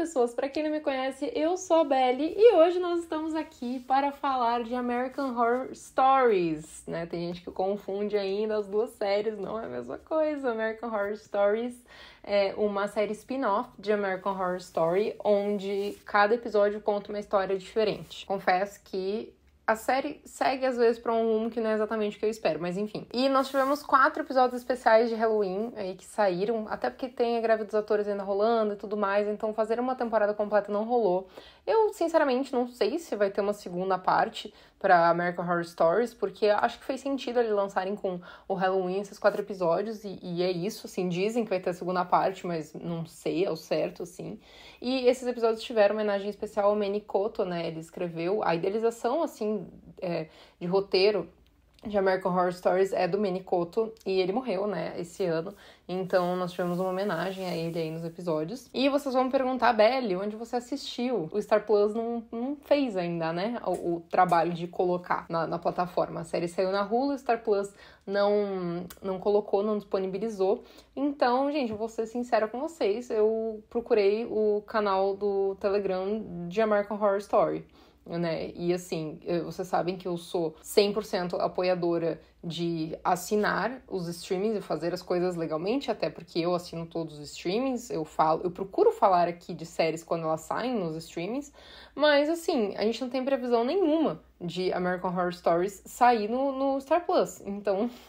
pessoas, para quem não me conhece, eu sou a Belle e hoje nós estamos aqui para falar de American Horror Stories, né? Tem gente que confunde ainda as duas séries, não é a mesma coisa. American Horror Stories é uma série spin-off de American Horror Story, onde cada episódio conta uma história diferente. Confesso que a série segue às vezes para um rumo que não é exatamente o que eu espero, mas enfim. E nós tivemos quatro episódios especiais de Halloween aí que saíram, até porque tem a greve dos atores ainda rolando e tudo mais, então fazer uma temporada completa não rolou. Eu, sinceramente, não sei se vai ter uma segunda parte para American Horror Stories, porque acho que fez sentido eles lançarem com o Halloween esses quatro episódios, e, e é isso, assim, dizem que vai ter a segunda parte, mas não sei ao certo, assim. E esses episódios tiveram homenagem especial ao Manny Cotto, né? Ele escreveu a idealização, assim, é, de roteiro de American Horror Stories é do Minicoto e ele morreu, né, esse ano. Então nós tivemos uma homenagem a ele aí nos episódios. E vocês vão me perguntar, Belle, onde você assistiu? O Star Plus não, não fez ainda, né, o, o trabalho de colocar na, na, plataforma. A série saiu na Hulu, o Star Plus não, não colocou, não disponibilizou. Então, gente, vou ser sincera com vocês, eu procurei o canal do Telegram de American Horror Story né? E assim, eh, vocês sabem que eu sou 100% apoiadora de assinar os streamings e fazer as coisas legalmente, até porque eu assino todos os streamings, eu falo, eu procuro falar aqui de séries quando elas saem nos streamings, mas assim, a gente não tem previsão nenhuma de American Horror Stories sair no, no Star Plus. Então,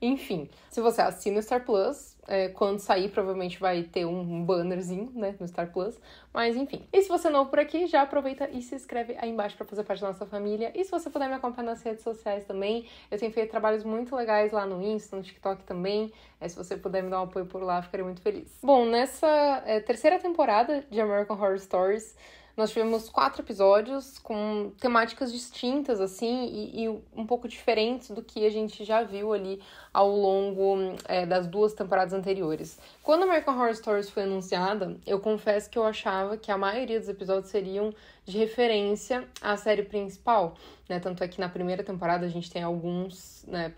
Enfim, se você assina o Star Plus, é, quando sair provavelmente vai ter um bannerzinho, né, no Star Plus. Mas enfim. E se você é novo por aqui, já aproveita e se inscreve aí embaixo para fazer parte da nossa família. E se você puder me acompanhar nas redes sociais também, eu tenho feito trabalhos muito legais lá no Insta, no TikTok também. É, se você puder me dar um apoio por lá, ficaria muito feliz. Bom, nessa é, terceira temporada de American Horror Stories, nós tivemos quatro episódios com temáticas distintas, assim, e, e um pouco diferentes do que a gente já viu ali ao longo é, das duas temporadas anteriores. Quando American Horror Stories foi anunciada, eu confesso que eu achava que a maioria dos episódios seriam de referência à série principal, né? Tanto é que na primeira temporada a gente tem alguns, né,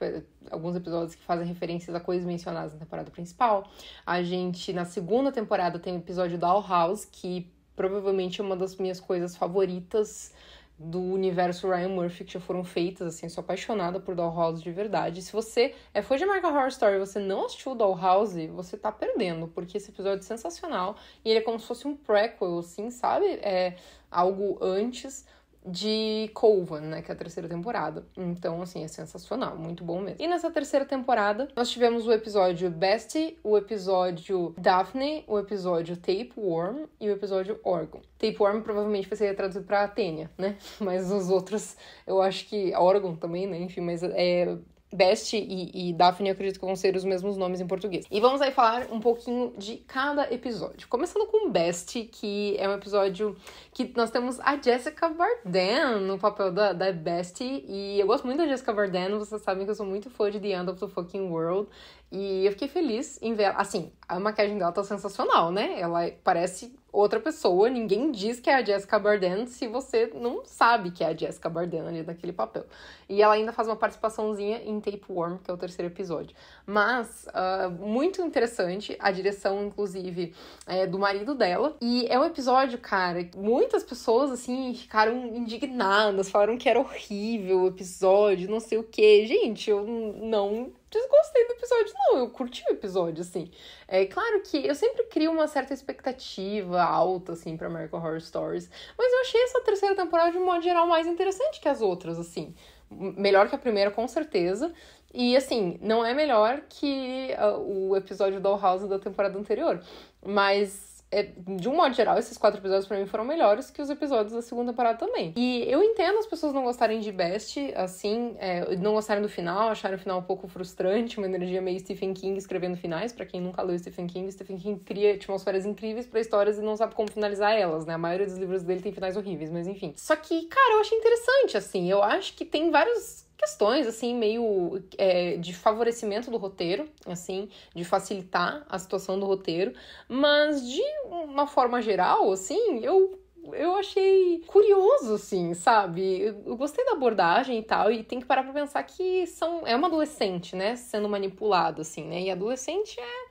alguns episódios que fazem referências a coisas mencionadas na temporada principal. A gente, na segunda temporada, tem o episódio da House, que provavelmente é uma das minhas coisas favoritas do universo Ryan Murphy que já foram feitas, assim, sou apaixonada por Dollhouse de verdade. Se você é fã de American Horror Story e você não assistiu Dollhouse, você tá perdendo, porque esse episódio é sensacional e ele é como se fosse um prequel, assim, sabe? É algo antes de Colvan, né, que é a terceira temporada. Então, assim, é sensacional, muito bom mesmo. E nessa terceira temporada, nós tivemos o episódio Bestie, o episódio Daphne, o episódio Tapeworm e o episódio Orgon. Tapeworm provavelmente vai ser traduzido para Atênia, né? Mas os outros, eu acho que Orgon também, né? Enfim, mas é Best e, e Daphne, acredito que vão ser os mesmos nomes em português. E vamos aí falar um pouquinho de cada episódio. Começando com Best, que é um episódio que nós temos a Jessica Barden no papel da, da Best. E eu gosto muito da Jessica Barden, vocês sabem que eu sou muito fã de The End of the Fucking World. E eu fiquei feliz em ver. Assim, a maquiagem dela tá sensacional, né? Ela parece outra pessoa. Ninguém diz que é a Jessica Barden se você não sabe que é a Jessica Barden ali daquele papel. E ela ainda faz uma participaçãozinha em Tapeworm, que é o terceiro episódio. Mas, uh, muito interessante a direção, inclusive, é, do marido dela. E é um episódio, cara, muitas pessoas, assim, ficaram indignadas, falaram que era horrível o episódio, não sei o quê. Gente, eu não desgostei do episódio, não. Eu curti o episódio, assim. É claro que eu sempre crio uma certa expectativa alta, assim, pra American Horror Stories. Mas eu achei essa terceira temporada, de um modo geral, mais interessante que as outras, assim. Melhor que a primeira, com certeza. E, assim, não é melhor que uh, o episódio do House da temporada anterior. Mas é, de um modo geral, esses quatro episódios para mim foram melhores que os episódios da segunda temporada também. E eu entendo as pessoas não gostarem de Best, assim, é, não gostarem do final, acharem o final um pouco frustrante, uma energia meio Stephen King escrevendo finais. para quem nunca leu Stephen King, Stephen King cria atmosferas incríveis para histórias e não sabe como finalizar elas, né? A maioria dos livros dele tem finais horríveis, mas enfim. Só que, cara, eu achei interessante, assim. Eu acho que tem vários questões assim meio é, de favorecimento do roteiro, assim, de facilitar a situação do roteiro, mas de uma forma geral, assim, eu eu achei curioso, assim, sabe? Eu gostei da abordagem e tal, e tem que parar pra pensar que são, é uma adolescente, né? Sendo manipulado, assim, né? E adolescente é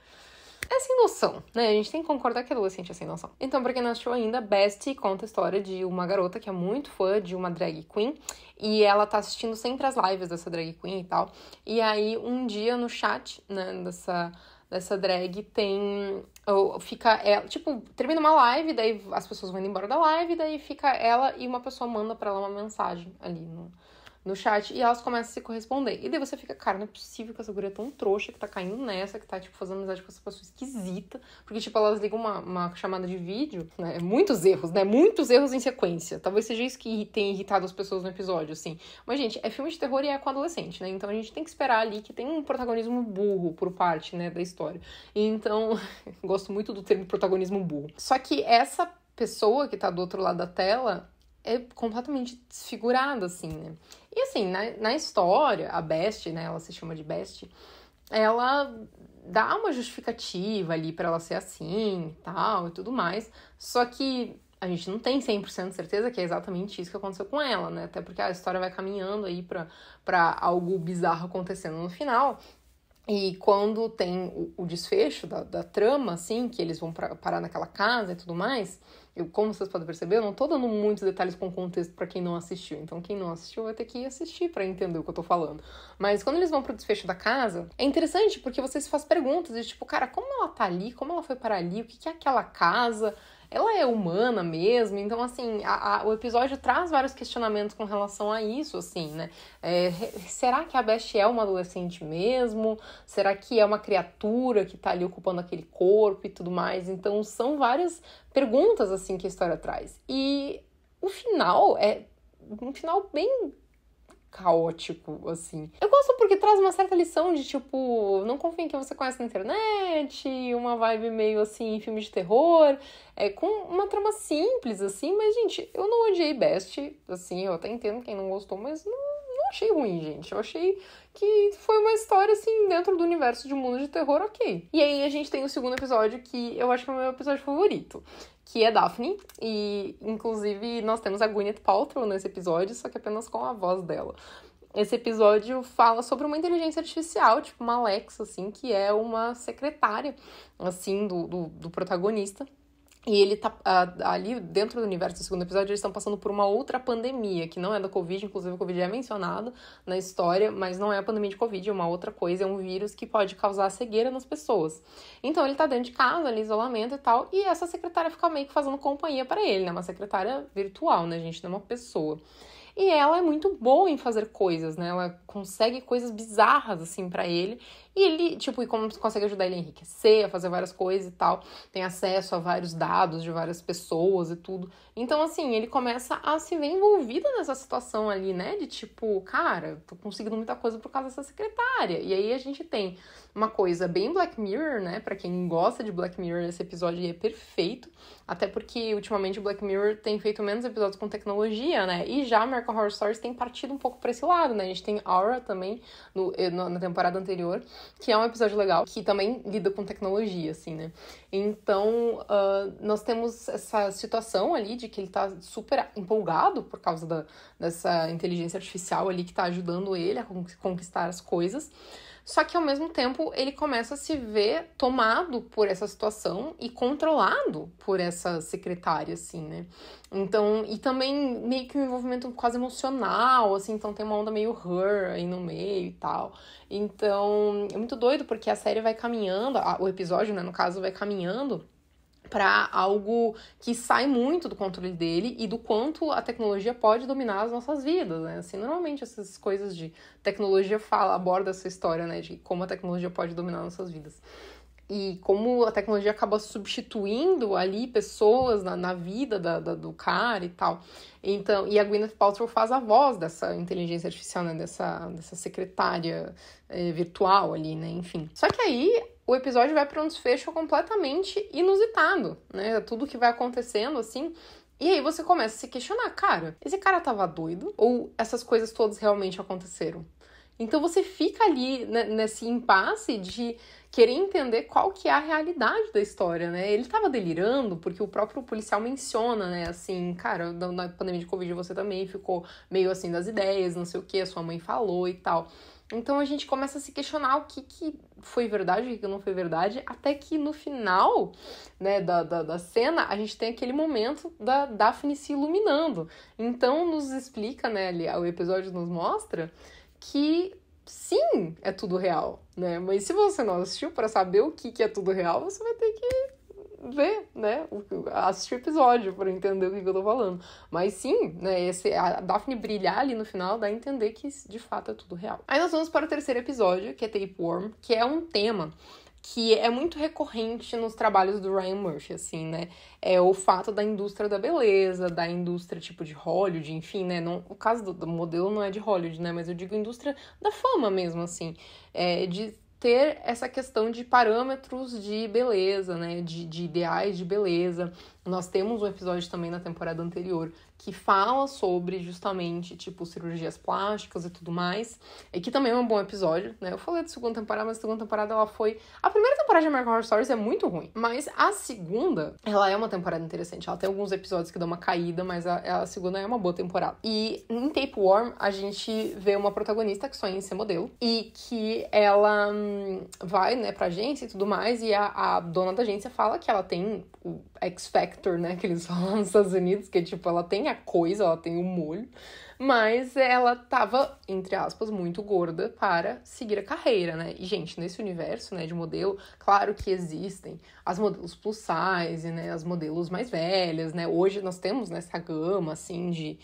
é sem noção, né? A gente tem que concordar que é adolescente é sem noção. Então, pra quem não assistiu ainda, Best conta a história de uma garota que é muito fã de uma drag queen e ela tá assistindo sempre as lives dessa drag queen e tal. E aí, um dia no chat, né, dessa dessa drag tem. Ou fica ela. É, tipo, termina uma live, daí as pessoas vão embora da live, daí fica ela e uma pessoa manda para ela uma mensagem ali no, no chat e elas começam a se corresponder. E daí você fica, cara, não é possível que essa guria é tão trouxa, que tá caindo nessa, que tá, tipo, fazendo amizade com essa pessoa esquisita. Porque, tipo, elas ligam uma, uma chamada de vídeo, né? É muitos erros, né? Muitos erros em sequência. Talvez seja isso que tem irritado as pessoas no episódio, assim. Mas, gente, é filme de terror e é com adolescente, né? Então a gente tem que esperar ali que tem um protagonismo burro por parte, né, da história. Então, gosto muito do termo protagonismo burro. Só que essa pessoa que tá do outro lado da tela é completamente desfigurada, assim, né? E assim, na, na história, a Best, né, ela se chama de Best, ela dá uma justificativa ali para ela ser assim e tal e tudo mais. Só que a gente não tem 100% de certeza que é exatamente isso que aconteceu com ela, né? Até porque a história vai caminhando aí pra, pra algo bizarro acontecendo no final. E quando tem o, o desfecho da, da, trama, assim, que eles vão pra, parar naquela casa e tudo mais, eu, como vocês podem perceber, eu não tô dando muitos detalhes com contexto para quem não assistiu. Então, quem não assistiu vai ter que assistir para entender o que eu tô falando. Mas quando eles vão pro desfecho da casa, é interessante porque você se faz perguntas de tipo, cara, como ela tá ali? Como ela foi para ali? O que, que é aquela casa? ela é humana mesmo, então, assim, a, a, o episódio traz vários questionamentos com relação a isso, assim, né? É, será que a Beth é uma adolescente mesmo? Será que é uma criatura que tá ali ocupando aquele corpo e tudo mais? Então, são várias perguntas, assim, que a história traz. E o final é um final bem caótico, assim. Eu gosto porque traz uma certa lição de tipo, não confie em quem você conhece na internet, uma vibe meio assim, filme de terror, é, com uma trama simples, assim, mas, gente, eu não odiei Best, assim, eu até entendo quem não gostou, mas não não achei ruim, gente. Eu achei que foi uma história, assim, dentro do universo de um mundo de terror, ok. E aí a gente tem o segundo episódio, que eu acho que é o meu episódio favorito, que é Daphne. E, inclusive, nós temos a Gwyneth Paltrow nesse episódio, só que apenas com a voz dela. Esse episódio fala sobre uma inteligência artificial, tipo uma Alexa, assim, que é uma secretária, assim, do, do, do protagonista e ele tá ali dentro do universo do segundo episódio, eles estão passando por uma outra pandemia, que não é da Covid, inclusive o Covid é mencionado na história, mas não é a pandemia de Covid, é uma outra coisa, é um vírus que pode causar cegueira nas pessoas. Então ele tá dentro de casa, ali, isolamento e tal, e essa secretária fica meio que fazendo companhia para ele, né? Uma secretária virtual, né, gente? Não é uma pessoa. E ela é muito boa em fazer coisas, né? Ela consegue coisas bizarras, assim, para ele. E ele, tipo, e como consegue ajudar ele a enriquecer, a fazer várias coisas e tal. Tem acesso a vários dados de várias pessoas e tudo. Então, assim, ele começa a se ver envolvido nessa situação ali, né? De tipo, cara, tô conseguindo muita coisa por causa dessa secretária. E aí a gente tem uma coisa bem Black Mirror, né? Para quem gosta de Black Mirror, esse episódio é perfeito. Até porque ultimamente Black Mirror tem feito menos episódios com tecnologia, né? E já American Horror Stories tem partido um pouco para esse lado, né? A gente tem Aura também no, eh, na temporada anterior que é um episódio legal, que também lida com tecnologia, assim, né? Então, uh, nós temos essa situação ali de que ele tá super empolgado por causa da, dessa inteligência artificial ali que tá ajudando ele a conquistar as coisas. Só que ao mesmo tempo ele começa a se ver tomado por essa situação e controlado por essa secretária, assim, né? Então, e também meio que um envolvimento quase emocional, assim, então tem uma onda meio her aí no meio e tal. Então, é muito doido porque a série vai caminhando, o episódio, né, no caso, vai caminhando para algo que sai muito do controle dele e do quanto a tecnologia pode dominar as nossas vidas, né? Assim, normalmente essas coisas de tecnologia fala, aborda essa história, né, de como a tecnologia pode dominar nossas vidas. E como a tecnologia acaba substituindo ali pessoas na, na vida da, da, do cara e tal. Então, e a Gwyneth Paltrow faz a voz dessa inteligência artificial, né? Dessa, dessa secretária é, virtual ali, né? Enfim. Só que aí o episódio vai para um desfecho completamente inusitado, né? Tudo que vai acontecendo, assim, e aí você começa a se questionar, cara, esse cara tava doido? Ou essas coisas todas realmente aconteceram? Então você fica ali né, nesse impasse de querer entender qual que é a realidade da história, né? Ele tava delirando, porque o próprio policial menciona, né, assim, cara, na pandemia de Covid você também ficou meio assim das ideias, não sei o que, a sua mãe falou e tal. Então a gente começa a se questionar o que, que foi verdade, o que não foi verdade, até que no final né, da, da, da cena a gente tem aquele momento da Daphne se iluminando. Então nos explica, né, ali, o episódio nos mostra que sim, é tudo real, né? Mas se você não assistiu para saber o que, que é tudo real, você vai ter que ver, né? Assistir o episódio para entender o que eu tô falando. Mas sim, né? Esse, a Daphne brilhar ali no final dá a entender que de fato é tudo real. Aí nós vamos para o terceiro episódio, que é Tapeworm, que é um tema que é muito recorrente nos trabalhos do Ryan Murphy, assim, né? É o fato da indústria da beleza, da indústria tipo de Hollywood, enfim, né? Não, o caso do, do modelo não é de Hollywood, né? Mas eu digo indústria da fama mesmo, assim. É de ter essa questão de parâmetros de beleza, né? De, de ideais de beleza, nós temos um episódio também na temporada anterior que fala sobre justamente, tipo, cirurgias plásticas e tudo mais. E que também é um bom episódio, né? Eu falei da segunda temporada, mas a segunda temporada ela foi. A primeira temporada de American Horror Stories é muito ruim. Mas a segunda, ela é uma temporada interessante. Ela tem alguns episódios que dão uma caída, mas a, a segunda é uma boa temporada. E em Tapeworm, a gente vê uma protagonista que sonha em ser modelo. E que ela hum, vai, né, pra agência e tudo mais. E a, a dona da agência fala que ela tem X Factor, né, que eles falam nos Estados Unidos, que tipo, ela tem a coisa, ela tem o molho, mas ela tava, entre aspas, muito gorda para seguir a carreira, né? E gente, nesse universo, né, de modelo, claro que existem as modelos plus size, né, as modelos mais velhas, né? Hoje nós temos nessa né, gama assim de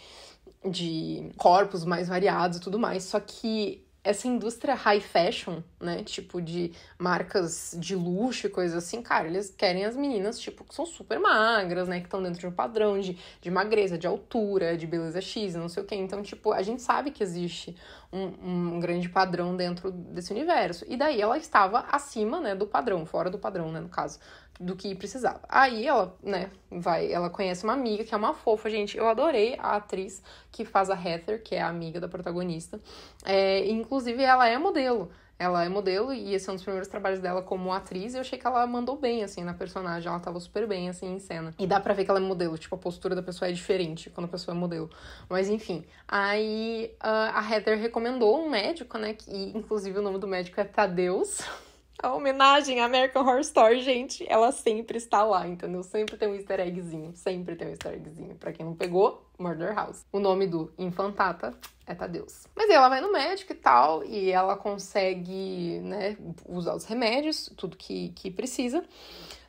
de corpos mais variados e tudo mais, só que essa indústria high fashion, né? Tipo, de marcas de luxo e coisas assim, cara, eles querem as meninas, tipo, que são super magras, né? Que estão dentro de um padrão de, de magreza, de altura, de beleza X, não sei o quê. Então, tipo, a gente sabe que existe um, um grande padrão dentro desse universo. E daí ela estava acima, né, do padrão, fora do padrão, né, no caso, do que precisava. Aí ela, né, vai, ela conhece uma amiga que é uma fofa, gente. Eu adorei a atriz que faz a Heather, que é a amiga da protagonista. É, inclusive, ela é modelo. Ela é modelo e esse é um dos primeiros trabalhos dela como atriz. E eu achei que ela mandou bem, assim, na personagem. Ela tava super bem, assim, em cena. E dá pra ver que ela é modelo. Tipo, a postura da pessoa é diferente quando a pessoa é modelo. Mas, enfim. Aí ah, a Heather recomendou um médico, né? Que, inclusive, o nome do médico é Tadeus. A homenagem à American Horror Story, gente, ela sempre está lá, entendeu? Sempre tem um easter eggzinho, sempre tem um easter eggzinho. Pra quem não pegou, Murder House. O nome do infantata é Tadeus. Mas aí ela vai no médico e tal, e ela consegue, né, usar os remédios, tudo que, que precisa.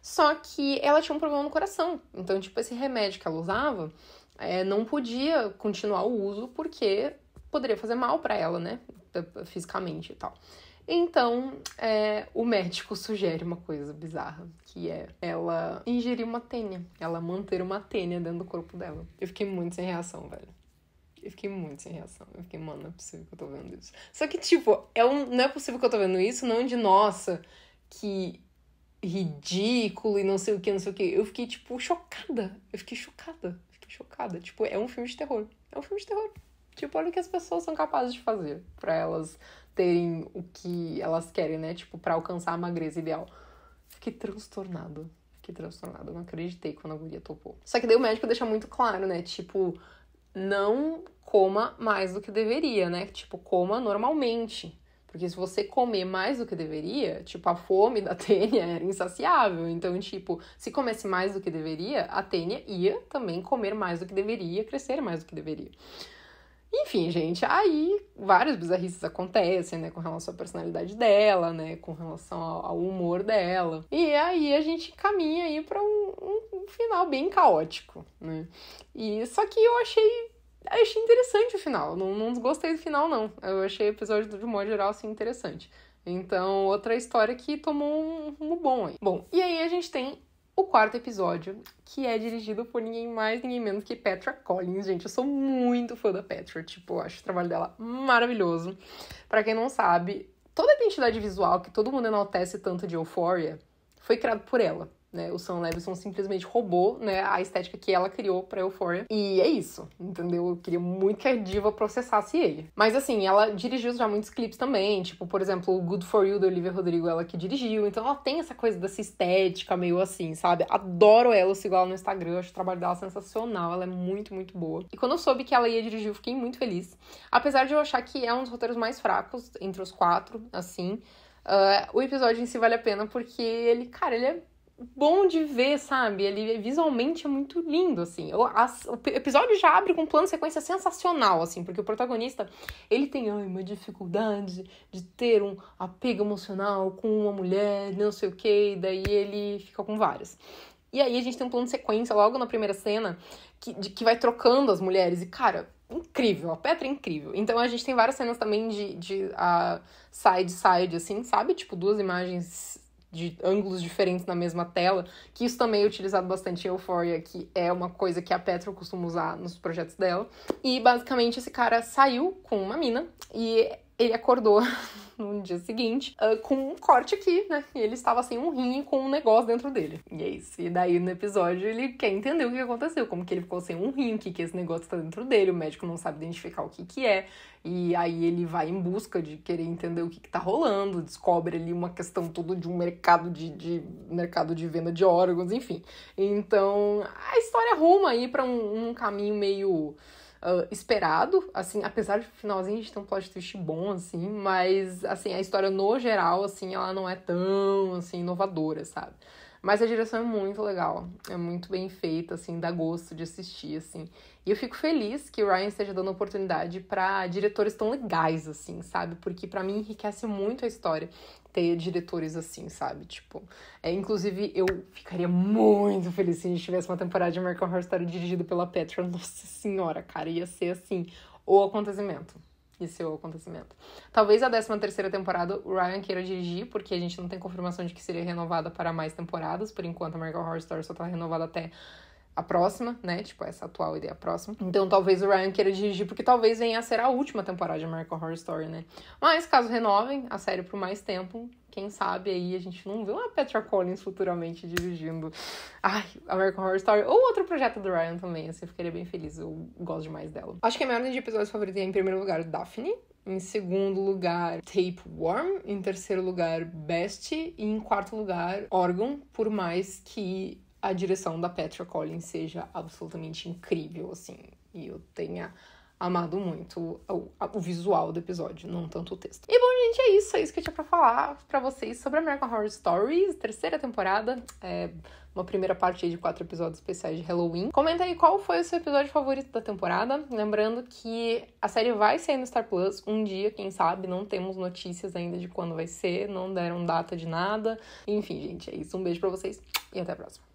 Só que ela tinha um problema no coração. Então, tipo, esse remédio que ela usava é, não podia continuar o uso porque poderia fazer mal para ela, né, fisicamente e tal. Então, é, o médico sugere uma coisa bizarra, que é ela ingerir uma tênia, ela manter uma tênia dentro do corpo dela. Eu fiquei muito sem reação, velho. Eu fiquei muito sem reação. Eu fiquei, mano, não é possível que eu tô vendo isso. Só que, tipo, é um, não é possível que eu tô vendo isso, não de nossa, que ridículo e não sei o que, não sei o que. Eu fiquei, tipo, chocada. Eu fiquei chocada. Eu fiquei chocada. Tipo, é um filme de terror. É um filme de terror. Tipo, olha o que as pessoas são capazes de fazer para elas terem o que elas querem, né? Tipo, para alcançar a magreza ideal. Fiquei transtornado. Fiquei transtornado. Não acreditei quando a guria topou. Só que daí o médico deixa muito claro, né? Tipo, não coma mais do que deveria, né? Tipo, coma normalmente. Porque se você comer mais do que deveria, tipo, a fome da Tênia era insaciável. Então, tipo, se comesse mais do que deveria, a Tênia ia também comer mais do que deveria, crescer mais do que deveria. Enfim, gente, aí várias bizarrices acontecem, né, com relação à personalidade dela, né, com relação ao, humor dela. E aí a gente caminha aí para um, um, final bem caótico, né. E só que eu achei achei interessante o final, não, não gostei do final não. Eu achei o episódio de modo geral assim interessante. Então, outra história que tomou um rumo bom aí. Bom, e aí a gente tem o quarto episódio, que é dirigido por ninguém mais, ninguém menos que Petra Collins. Gente, eu sou muito fã da Petra, tipo, acho o trabalho dela maravilhoso. Para quem não sabe, toda a identidade visual que todo mundo enaltece tanto de Euphoria foi criada por ela né? O Sam Levinson simplesmente roubou, né, a estética que ela criou para Euphoria. E é isso, entendeu? Eu queria muito que a diva processasse ele. Mas assim, ela dirigiu já muitos clipes também, tipo, por exemplo, o Good For You do Olivia Rodrigo, ela que dirigiu. Então ela tem essa coisa dessa estética meio assim, sabe? Adoro ela, eu sigo ela no Instagram, acho o trabalho dela sensacional, ela é muito, muito boa. E quando eu soube que ela ia dirigir, eu fiquei muito feliz. Apesar de eu achar que é um dos roteiros mais fracos entre os quatro, assim, Uh, o episódio em si vale a pena porque ele, cara, ele é bom de ver, sabe? Ele é visualmente é muito lindo, assim. O, as, o episódio já abre com um plano de sequência sensacional, assim, porque o protagonista, ele tem ai, uma dificuldade de ter um apego emocional com uma mulher, não sei o que, daí ele fica com várias. E aí a gente tem um plano de sequência logo na primeira cena que, de, que vai trocando as mulheres. E, cara, incrível, a Petra é incrível. Então a gente tem várias cenas também de, de uh, side side, assim, sabe? Tipo, duas imagens de ângulos diferentes na mesma tela, que isso também é utilizado bastante em Euphoria, que é uma coisa que a Petra costuma usar nos projetos dela. E basicamente esse cara saiu com uma mina e ele acordou no dia seguinte, uh, com um corte aqui, né? E ele estava sem assim, um rim com um negócio dentro dele. E é isso. E daí no episódio ele quer entender o que aconteceu, como que ele ficou sem um rim, o que, que esse negócio está dentro dele, o médico não sabe identificar o que que é. E aí ele vai em busca de querer entender o que, que tá rolando, descobre ali uma questão toda de um mercado de, de mercado de venda de órgãos, enfim. Então a história ruma aí para um, um caminho meio uh, esperado, assim, apesar de finalzinho a gente ter um plot twist bom, assim, mas, assim, a história no geral, assim, ela não é tão, assim, inovadora, sabe? Mas a direção é muito legal, é muito bem feita, assim, dá gosto de assistir, assim. E eu fico feliz que o Ryan esteja dando oportunidade para diretores tão legais, assim, sabe? Porque para mim enriquece muito a história ter diretores assim, sabe? Tipo, é, inclusive eu ficaria muito feliz se a gente tivesse uma temporada de American Horror Story dirigida pela Petra. Nossa senhora, cara, ia ser assim, o acontecimento esse é o acontecimento. Talvez a 13 terceira temporada o Ryan queira dirigir, porque a gente não tem confirmação de que seria renovada para mais temporadas. Por enquanto, a American Horror Story só está renovada até a próxima, né? Tipo, essa atual ideia próxima. Então talvez o Ryan queira dirigir, porque talvez venha a ser a última temporada de American Horror Story, né? Mas caso renovem a série por mais tempo, quem sabe aí a gente não vê uma Petra Collins futuramente dirigindo ai, American Horror Story ou outro projeto do Ryan também, assim, eu ficaria bem feliz, eu gosto demais dela. Acho que a minha ordem de episódios favorita é, em primeiro lugar, Daphne, em segundo lugar, Tapeworm. Em terceiro lugar, Best. E em quarto lugar, Orgon. Por mais que a direção da Petra Collins seja absolutamente incrível, assim, e eu tenha amado muito o, o, visual do episódio, não tanto o texto. E bom, gente, é isso, é isso que eu tinha pra falar pra vocês sobre American Horror Stories, terceira temporada, é uma primeira parte de quatro episódios especiais de Halloween. Comenta aí qual foi o seu episódio favorito da temporada, lembrando que a série vai sair no Star Plus um dia, quem sabe, não temos notícias ainda de quando vai ser, não deram data de nada. Enfim, gente, é isso, um beijo pra vocês e até a próxima.